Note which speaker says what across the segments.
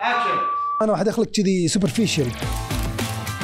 Speaker 1: اكشن انا واحد اخلق كذي سوبرفيشل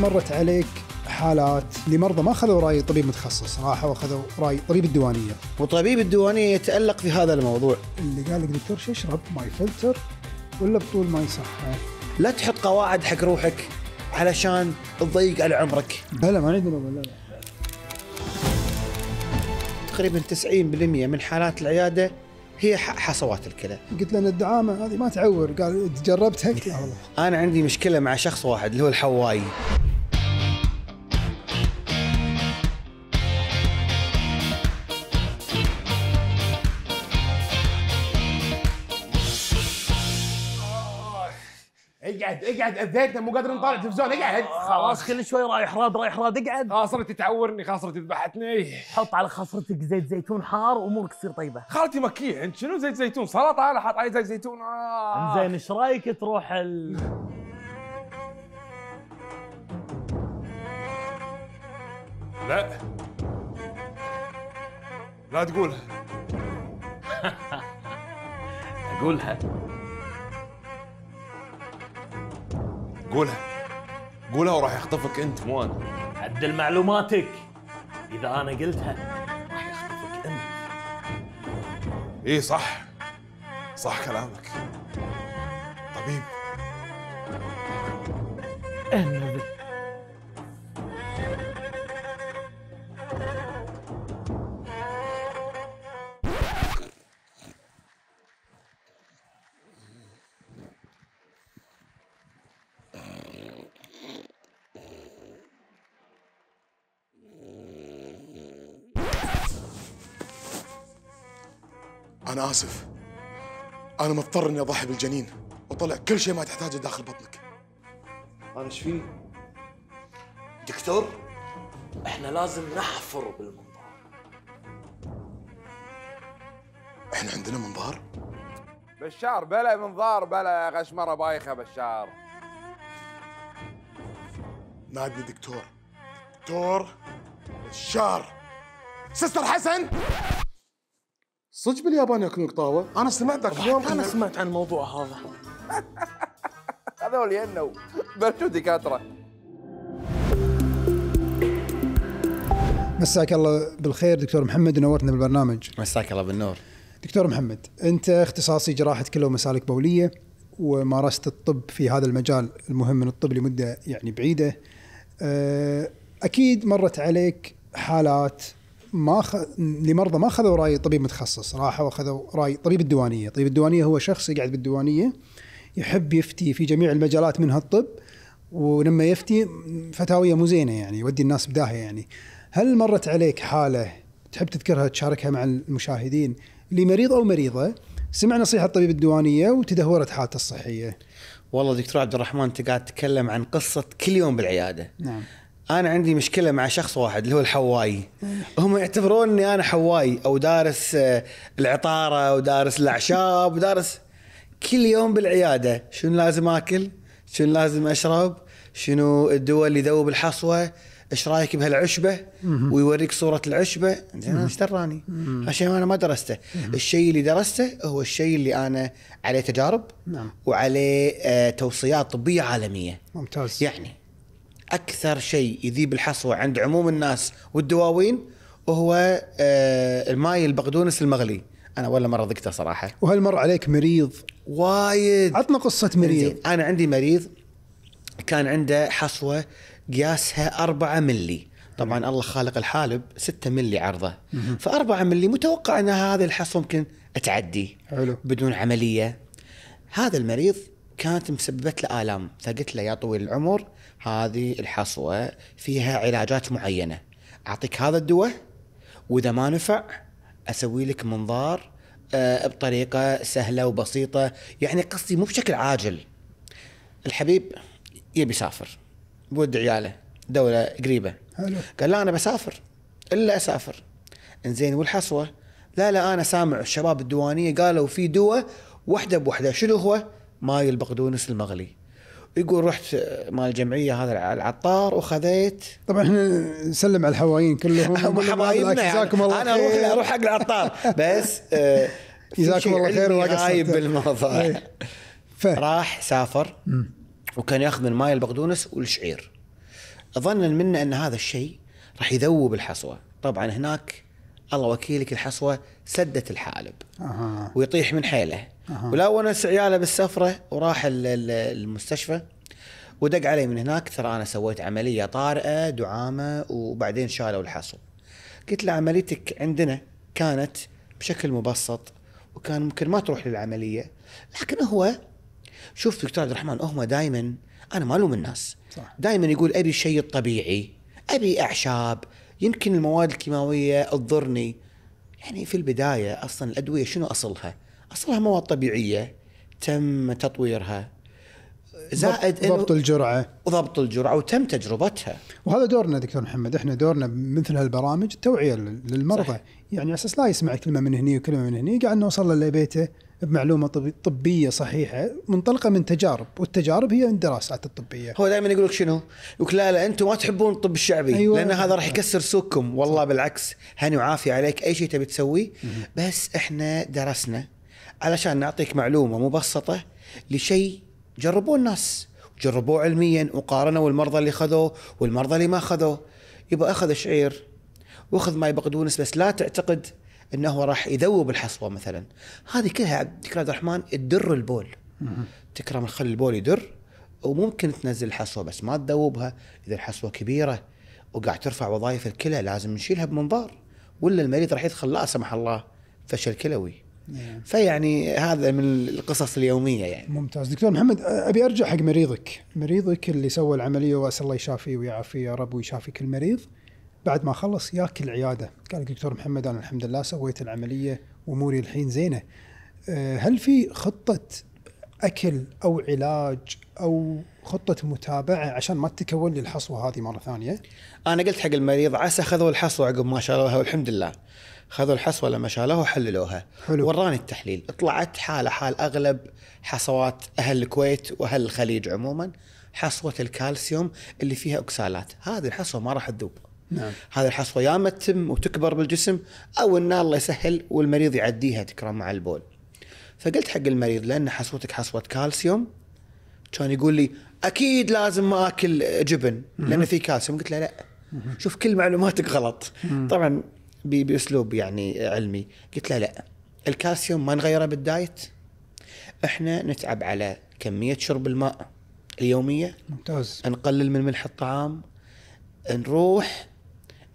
Speaker 1: مرت عليك حالات لمرضى ما اخذوا راي طبيب متخصص راحوا اخذوا راي طبيب الديوانيه وطبيب الديوانيه يتالق في هذا الموضوع اللي قال لك دكتور شو اشرب ماي فلتر ولا بطول ماي صحه
Speaker 2: لا تحط قواعد حق روحك علشان تضيق على عمرك بلا ما عندنا ولا تقريبا 90% من حالات العياده هي حصوات الكلى
Speaker 1: قلت له ان الدعامه هذه ما تعور قال جربتها قلت والله
Speaker 2: انا عندي مشكله مع شخص واحد اللي هو الحواي اقعد اذيتنا مو قادر نطالع آه. تلفزيون اقعد آه، خلاص كل شوي رايح راد رايح راد اقعد خاصرتي تعورني خاصرتي ذبحتني حط على خاصرتك زيت زيتون حار وامورك تصير طيبه خالتي مكيه انت شنو زيت زيتون سلطه انا حاط عليه زيت زيتون
Speaker 1: آه. زين
Speaker 2: ايش رايك تروح ال... لا لا تقولها اقولها قولها قولها وراح يخطفك انت مو انا عدل معلوماتك اذا انا قلتها راح يخطفك
Speaker 1: انت اي صح صح كلامك طبيب انا
Speaker 2: أنا آسف أنا مضطر إني أضحي بالجنين وطلع كل شيء ما تحتاجه داخل بطنك أنا إيش فيه؟ دكتور إحنا لازم نحفر بالمنظار
Speaker 1: إحنا عندنا منظار؟ بشار بلا منظار بلا غشمرة بايخة بشار نادني دكتور دكتور بشار سيستر حسن
Speaker 2: صدق باليابان ياكلون قطاوه؟ انا سمعت اليوم انا سمعت عن الموضوع هذا هذول ينو بلشوا دكاتره
Speaker 1: مساك الله بالخير دكتور محمد ونورتنا بالبرنامج
Speaker 2: مساك الله بالنور
Speaker 1: دكتور محمد انت اختصاصي جراحه كلى ومسالك بوليه ومارست الطب في هذا المجال المهم من الطب لمده يعني بعيده أه، اكيد مرت عليك حالات ما خ... لمرضى ما اخذوا راي طبيب متخصص راحوا اخذوا راي طبيب الديوانيه طبيب الديوانيه هو شخص يقعد بالديوانيه يحب يفتي في جميع المجالات منها الطب ولما يفتي فتاويه مو زينه يعني يودي الناس بداهيه يعني هل مرت عليك حاله تحب تذكرها تشاركها مع المشاهدين لمريض او مريضه سمع نصيحه طبيب الديوانيه وتدهورت حالته الصحيه
Speaker 2: والله دكتور عبد الرحمن انت قاعد تتكلم عن قصه كل يوم بالعياده
Speaker 1: نعم انا عندي
Speaker 2: مشكله مع شخص واحد اللي هو الحواي هم يعتبرون اني انا حواي او دارس آه، العطاره ودارس الاعشاب ودارس كل يوم بالعياده شنو لازم اكل شنو لازم اشرب شنو الدواء اللي يذوب الحصوه ايش رايك بهالعشبه ويوريك صوره العشبه زين انا ايش دراني؟ هالشيء انا ما درسته الشيء اللي درسته هو الشيء اللي انا عليه تجارب نعم وعليه آه، توصيات طبيه عالميه ممتاز يعني اكثر شيء يذيب الحصوه عند عموم الناس والدواوين وهو آه، الماي البقدونس المغلي انا ولا مره ذقته صراحه
Speaker 1: وهل مر عليك مريض وايد عطنا قصه مريض
Speaker 2: انا عندي مريض كان عنده حصوه قياسها 4 ملي طبعا الله خالق الحالب 6 ملي عرضه ف 4 ملي متوقع ان هذه الحصوه ممكن تعدي حلو بدون عمليه هذا المريض كانت مسببت له الام فقلت له يا طويل العمر هذه الحصوه فيها علاجات معينه اعطيك هذا الدواء واذا ما نفع اسوي لك منظار آه، بطريقه سهله وبسيطه يعني قصدي مو بشكل عاجل الحبيب يبي يسافر بود عياله دوله قريبه هلو. قال لا انا بسافر الا اسافر انزين والحصوه لا لا انا سامع الشباب الديوانيه قالوا في دواء وحده بوحده شنو هو؟ ماي البقدونس المغلي يقول رحت مال الجمعيه هذا العطار وخذيت طبعا احنا
Speaker 1: نسلم على الحوايين كلهم حبايبنا يعني انا اروح اروح حق
Speaker 2: العطار بس آه،
Speaker 1: جزاكم الله خير غايب بالموضوع إيه. راح سافر
Speaker 2: وكان ياخذ من ماي البقدونس والشعير ظنا منه ان هذا الشيء راح يذوب الحصوه طبعا هناك الله وكيلك الحصوه سدت الحالب أه. ويطيح من حيله أه. ولا ونس عياله بالسفره وراح المستشفى ودق علي من هناك ترى انا سويت عمليه طارئه دعامه وبعدين شالوا الحصو قلت له عمليتك عندنا كانت بشكل مبسط وكان ممكن ما تروح للعمليه لكن هو شوف دكتور عبد الرحمن هم دائما انا ما الوم الناس دائما يقول ابي الشيء الطبيعي ابي اعشاب يمكن المواد الكيماويه تضرني يعني في البدايه اصلا الادويه شنو اصلها؟ اصلها مواد طبيعيه تم تطويرها زائد ضبط الجرعه وضبط الجرعه وتم تجربتها
Speaker 1: وهذا دورنا دكتور محمد احنا دورنا مثل هالبرامج التوعيه للمرضى صح. يعني اساس لا يسمع كلمه من هني وكلمه من هني قاعد نوصل له لبيته بمعلومه طبيه صحيحه منطلقه من تجارب والتجارب هي من الطبيه
Speaker 2: هو دائما يقول لك شنو يقول لا لا انتم ما تحبون الطب الشعبي أيوة. لان هذا راح يكسر سوقكم والله صح. بالعكس هني وعافيه عليك اي شيء تبي تسويه بس احنا درسنا علشان نعطيك معلومه مبسطه لشيء جربوه الناس جربوه علميا وقارنوا المرضى اللي خذوه والمرضى اللي ما خذوه يبقى اخذ شعير واخذ ما بقدونس بس لا تعتقد انه راح يذوب الحصوه مثلا هذه كلها تكرار عبد الرحمن تدر البول تكرم تخلي البول يدر وممكن تنزل الحصوه بس ما تذوبها اذا الحصوه كبيره وقاعد ترفع وظائف الكلى لازم نشيلها بمنظار ولا المريض راح يدخل لا سمح الله فشل كلوي نعم. فيعني هذا من القصص اليوميه يعني
Speaker 1: ممتاز دكتور محمد ابي ارجع حق مريضك مريضك اللي سوى العمليه واسال الله يشافيه ويعافيه يا رب ويشافي كل مريض بعد ما خلص ياكل العياده قال دكتور محمد انا الحمد لله سويت العمليه واموري الحين زينه آه، هل في خطه اكل او علاج او خطه متابعه عشان ما تتكون لي الحصوه هذه مره ثانيه؟ انا قلت حق
Speaker 2: المريض عسى خذوا الحصوه عقب ما شالوها والحمد لله. خذوا الحصوه لما شالوها وحللوها حلو. وراني التحليل طلعت حاله حال اغلب حصوات اهل الكويت واهل الخليج عموما حصوه الكالسيوم اللي فيها اكسالات هذه الحصوه ما راح تذوب نعم. هذه الحصوه يا ما تتم وتكبر بالجسم او ان الله يسهل والمريض يعديها تكرم مع البول. فقلت حق المريض لان حصوتك حصوه كالسيوم كان يقول لي اكيد لازم ما اكل جبن لان في كالسيوم قلت له لا شوف كل معلوماتك غلط طبعا باسلوب يعني علمي قلت له لا الكالسيوم ما نغيره بالدايت احنا نتعب على كميه شرب الماء اليوميه ممتاز نقلل من ملح الطعام نروح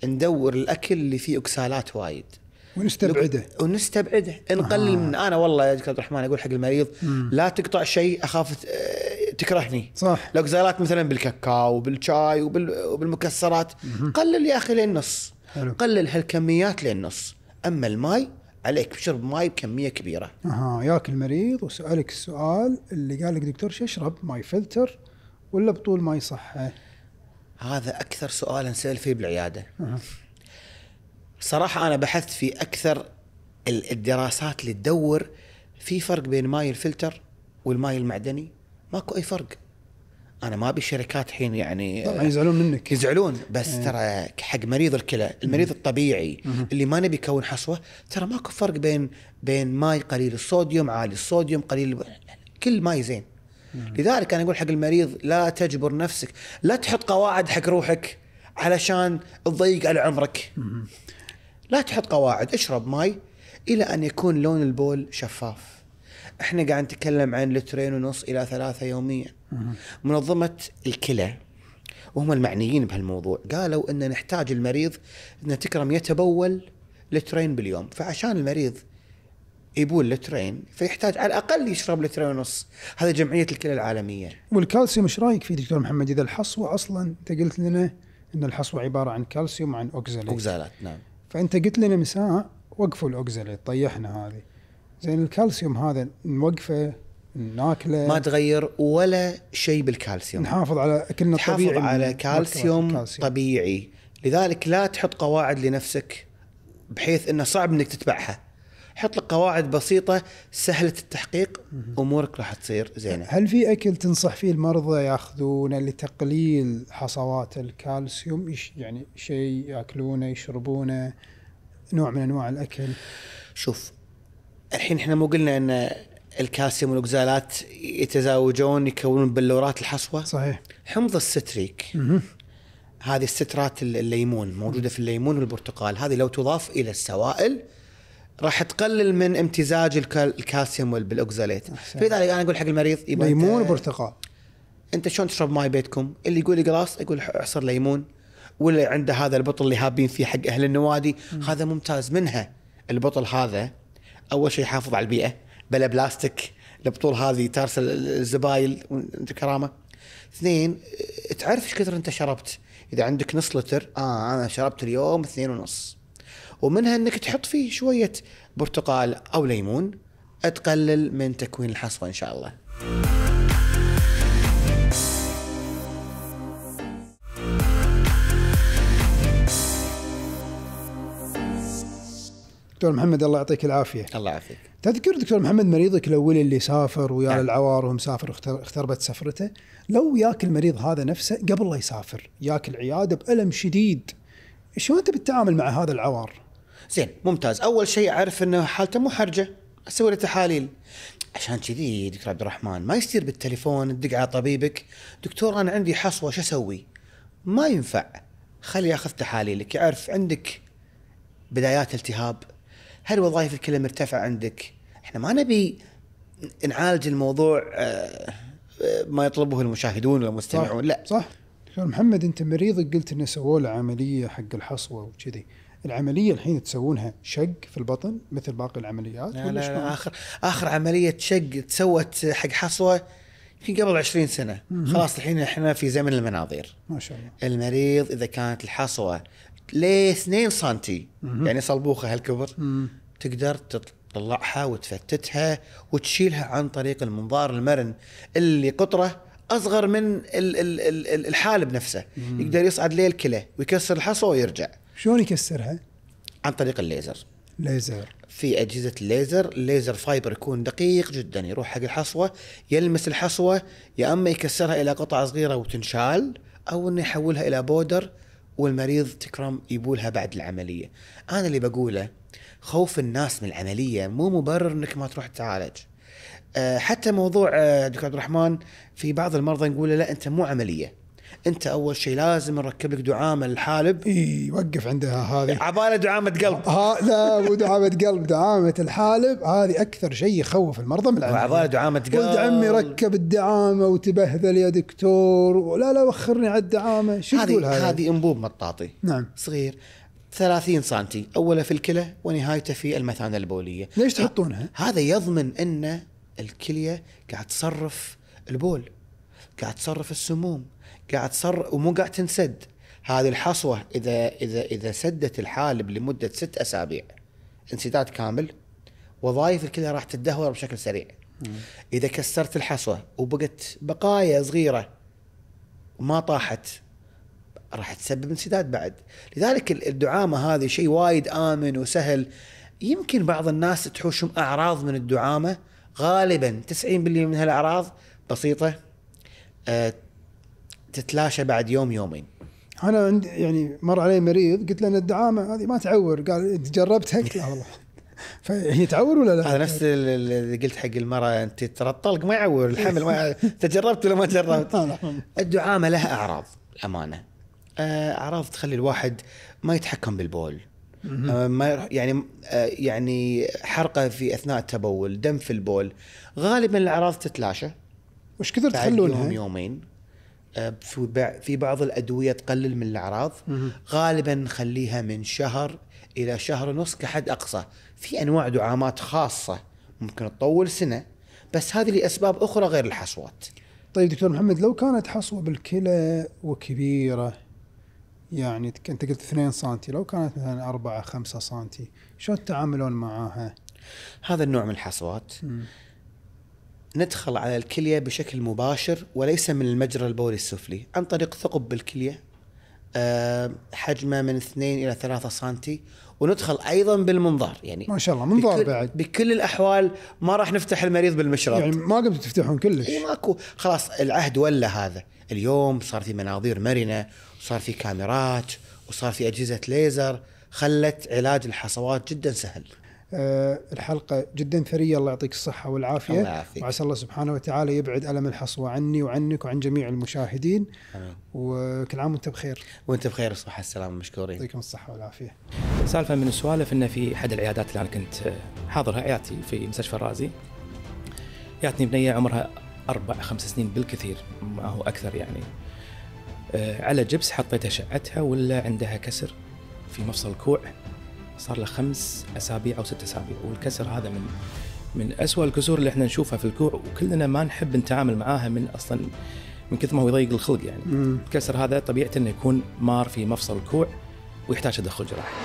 Speaker 2: ندور الاكل اللي فيه اكسالات وايد
Speaker 1: ونستبعده
Speaker 2: ونستبعده نقلل آه. من انا والله يا دكتور عبد الرحمن اقول حق المريض مم. لا تقطع شيء اخاف تكرهني صح الاكزالات مثلا بالكاكاو وبالشاي وبالمكسرات مم. قلل يا اخي للنص حلو. قلل هالكميات للنص اما الماي عليك بشرب ماي بكميه كبيره
Speaker 1: اها ياك المريض وسالك السؤال اللي قال لك دكتور شو اشرب ماي فلتر ولا بطول ماي صحه
Speaker 2: هذا اكثر سؤال نسال فيه بالعياده نعم. صراحه انا بحثت في اكثر الدراسات اللي تدور في فرق بين ماي الفلتر والماي المعدني ماكو اي فرق انا ما ابي شركات الحين يعني طبعا يزعلون منك يزعلون بس ايه. ترى حق مريض الكلى المريض مم. الطبيعي مم. اللي ما نبي يكون حصوه ترى ماكو فرق بين بين ماي قليل الصوديوم عالي الصوديوم قليل كل ماي زين نعم. لذلك انا اقول حق المريض لا تجبر نفسك لا تحط قواعد حق روحك علشان تضيق على عمرك لا تحط قواعد اشرب ماي الى ان يكون لون البول شفاف احنا قاعد نتكلم عن لترين ونص الى ثلاثة يوميا منظمة الكلى وهم المعنيين بهالموضوع قالوا ان نحتاج المريض ان تكرم يتبول لترين باليوم فعشان المريض يبول لترين فيحتاج على الاقل يشرب لترين ونص هذا جمعيه الكلى العالميه
Speaker 1: والكالسيوم ايش رايك فيه دكتور محمد اذا الحصوه اصلا انت قلت لنا ان الحصوه عباره عن كالسيوم وعن اوكزاليت اوكزالات نعم فانت قلت لنا مساء وقفوا الاوكزاليت طيحنا هذه زين الكالسيوم هذا نوقفه ناكله ما
Speaker 2: تغير ولا شيء بالكالسيوم نحافظ
Speaker 1: على اكلنا الطبيعي على كالسيوم,
Speaker 2: كالسيوم طبيعي لذلك لا تحط قواعد لنفسك بحيث انه صعب انك تتبعها حط لك قواعد بسيطه سهله التحقيق امورك راح تصير زينه.
Speaker 1: هل في اكل تنصح فيه المرضى ياخذونه لتقليل حصوات الكالسيوم يعني شيء ياكلونه يشربونه نوع من انواع الاكل؟
Speaker 2: شوف الحين احنا مو قلنا ان الكالسيوم والاكزالات يتزاوجون يكونون بلورات الحصوه صحيح حمض الستريك مه. هذه السترات الليمون موجوده في الليمون والبرتقال هذه لو تضاف الى السوائل راح تقلل من امتزاج الكالسيوم بالاوكزاليت فلذلك انا اقول حق المريض ليمون وبرتقال انت شلون تشرب ماي بيتكم؟ اللي يقول لي قلاص اقول اعصر ليمون ولا عنده هذا البطل اللي هابين فيه حق اهل النوادي م. هذا ممتاز منها البطل هذا اول شيء يحافظ على البيئه بلا بلاستيك البطول هذه ترسل الزبايل وانت كرامه اثنين تعرف ايش كثر انت شربت اذا عندك نص لتر اه انا شربت اليوم اثنين ونص ومنها انك تحط فيه شويه برتقال او ليمون تقلل من تكوين الحصوه ان شاء الله.
Speaker 1: دكتور محمد الله يعطيك العافيه الله يعافيك تذكر دكتور محمد مريضك الاولي اللي سافر ويا نعم. العوار ومسافر اختربت سفرته لو ياك المريض هذا نفسه قبل لا يسافر ياك العياده بالم شديد شلون انت بتتعامل مع هذا العوار زين ممتاز اول شيء اعرف انه حالته مو حرجه
Speaker 2: اسوي له تحاليل عشان كذي دكتور عبد الرحمن ما يصير بالتليفون تدق على طبيبك دكتور انا عندي حصوه شو اسوي؟ ما ينفع خلي ياخذ تحاليلك يعرف عندك بدايات التهاب هل وظائف الكلى مرتفعه عندك؟ احنا ما نبي نعالج الموضوع آه، آه، ما يطلبه المشاهدون والمستمعون لا صح
Speaker 1: دكتور محمد انت مريضك قلت انه سووا له عمليه حق الحصوه وكذي العمليه الحين تسوونها شق في البطن مثل باقي العمليات لا لا, لا اخر اخر عمليه شق تسوت حق حصوه يمكن قبل 20
Speaker 2: سنه مم. خلاص الحين احنا في زمن المناظير ما شاء الله المريض اذا كانت الحصوه ل 2 سم يعني صلبوخه هالكبر مم. تقدر تطلعها وتفتتها وتشيلها عن طريق المنظار المرن اللي قطره اصغر من الحالب نفسه مم. يقدر يصعد ليه الكلى ويكسر الحصوه ويرجع
Speaker 1: شلون يكسرها؟
Speaker 2: عن طريق الليزر ليزر في اجهزه الليزر الليزر فايبر يكون دقيق جدا يروح حق الحصوه يلمس الحصوه يا اما يكسرها الى قطع صغيره وتنشال او انه يحولها الى بودر والمريض تكرم يبولها بعد العمليه انا اللي بقوله خوف الناس من العمليه مو مبرر انك ما تروح تعالج آه، حتى موضوع آه، دكتور عبد الرحمن في بعض المرضى نقول لا انت مو عمليه انت اول شيء لازم نركب لك دعامه للحالب اي
Speaker 1: وقف عندها هذه عباله دعامه قلب ها لا مو دعامه قلب دعامه الحالب هذه اكثر شيء يخوف المرضى من العمليه عباله دعامه قلب ولد عمي ركب الدعامه وتبهذل يا دكتور لا لا وخرني على الدعامه شو تقول هذه هذه انبوب مطاطي نعم
Speaker 2: صغير 30 سم اوله في الكلى ونهايته في المثانه البوليه ليش تحطونها هذا يضمن ان الكليه قاعد تصرف البول قاعد تصرف السموم قاعد تصر ومو قاعد تنسد هذه الحصوه اذا اذا اذا سدت الحالب لمده ست اسابيع انسداد كامل وظائف الكلى راح تتدهور بشكل سريع مم. اذا كسرت الحصوه وبقت بقايا صغيره وما طاحت راح تسبب انسداد بعد لذلك الدعامه هذه شيء وايد امن وسهل يمكن بعض الناس تحوشهم اعراض من الدعامه غالبا 90% من هالاعراض بسيطه آه، تتلاشى بعد يوم يومين
Speaker 1: انا عندي يعني مر علي مريض قلت له ان الدعامه هذه ما تعور قال انت جربتها؟ قلت لا والله فهي
Speaker 2: تعور ولا لا؟ هذا نفس اللي قلت حق المراه انت ترى الطلق ما يعور الحمل ما انت جربت ولا ما جربت؟ الدعامه لها اعراض الامانه آه، اعراض تخلي الواحد ما يتحكم بالبول آه، ما يعني يعني حرقه في اثناء التبول، دم في البول، غالبا الاعراض تتلاشى وش كثر تخلونها؟ يوم يومين آه، في بعض الادويه تقلل من الاعراض غالبا نخليها من شهر الى شهر ونص كحد اقصى في انواع دعامات خاصه ممكن تطول سنه بس هذه لاسباب اخرى غير الحصوات
Speaker 1: طيب دكتور محمد لو كانت حصوه بالكلى وكبيره يعني انت قلت 2 سم لو كانت مثلا 4 5 سم شلون تتعاملون معاها؟
Speaker 2: هذا النوع من الحصوات ندخل على الكلية بشكل مباشر وليس من المجرى البولي السفلي عن طريق ثقب بالكلية آه، حجمه من 2 إلى 3 سنتي وندخل ايضا بالمنظار يعني ما شاء الله منظار بكل بعد بكل الاحوال ما راح نفتح المريض بالمشرط يعني ما قمتوا تفتحون كلش إيه ماكو خلاص العهد ولا هذا اليوم صار في مناظير مرنه وصار في كاميرات وصار في اجهزه ليزر خلت علاج الحصوات جدا سهل
Speaker 1: آه، الحلقة جدا ثرية الله يعطيك الصحة والعافية الله يعافيك. وعسى الله سبحانه وتعالى يبعد ألم الحصوة عني وعنك وعن جميع المشاهدين أمين. وكل عام وانت بخير
Speaker 2: وانت بخير والصحة السلام مشكورين
Speaker 1: يعطيكم الصحة والعافية
Speaker 2: سالفة من السوالف أنه في أحد العيادات اللي أنا كنت حاضرها عيادتي في مستشفى الرازي جاتني بنية عمرها أربع خمس سنين بالكثير ما هو أكثر يعني آه، على جبس حطيتها شعتها ولا عندها كسر في مفصل الكوع صار له خمس اسابيع او ست اسابيع والكسر هذا من من اسوء الكسور اللي احنا نشوفها في الكوع وكلنا ما نحب نتعامل معاها من اصلا من كثر ما هو يضيق الخلق يعني الكسر هذا طبيعته انه يكون مار في مفصل الكوع ويحتاج تدخل جراحي